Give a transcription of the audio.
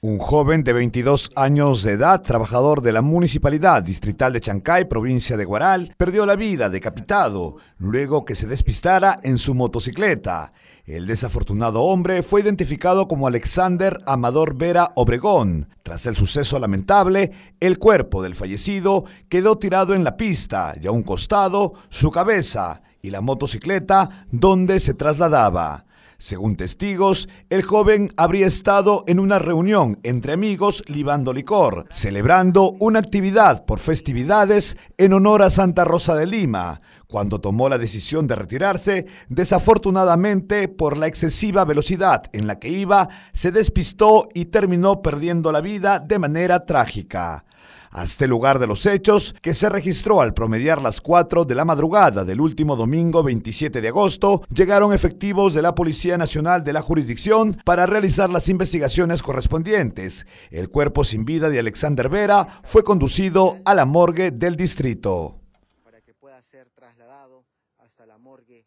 Un joven de 22 años de edad, trabajador de la municipalidad distrital de Chancay, provincia de Guaral, perdió la vida decapitado luego que se despistara en su motocicleta. El desafortunado hombre fue identificado como Alexander Amador Vera Obregón. Tras el suceso lamentable, el cuerpo del fallecido quedó tirado en la pista y a un costado su cabeza y la motocicleta donde se trasladaba. Según testigos, el joven habría estado en una reunión entre amigos libando licor, celebrando una actividad por festividades en honor a Santa Rosa de Lima, cuando tomó la decisión de retirarse, desafortunadamente por la excesiva velocidad en la que iba, se despistó y terminó perdiendo la vida de manera trágica hasta el lugar de los hechos que se registró al promediar las 4 de la madrugada del último domingo 27 de agosto, llegaron efectivos de la Policía Nacional de la jurisdicción para realizar las investigaciones correspondientes. El cuerpo sin vida de Alexander Vera fue conducido a la morgue del distrito. Para que pueda ser trasladado hasta la morgue.